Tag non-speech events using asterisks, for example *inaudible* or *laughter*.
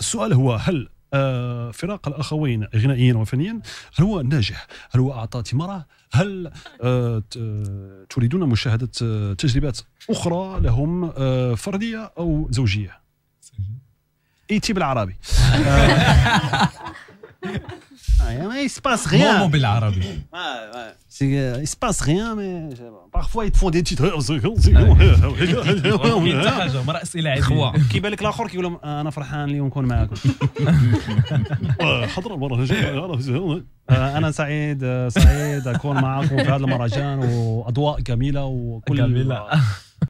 السؤال هو هل آه، فراق الاخوين غنائيا وفنيا هل هو ناجح؟ هل هو اعطى ثمره؟ هل آه، تريدون مشاهده آه، تجربات اخرى لهم فرديه او زوجيه؟ ايتي بالعربي *laughs* il se passe rien. Euh, il se passe rien, mais euh, parfois ils te font des petites الاخر كيقول لهم انا فرحان اليوم نكون معاكم انا سعيد سعيد اكون معاكم في هذا المهرجان واضواء جميله وكل جميله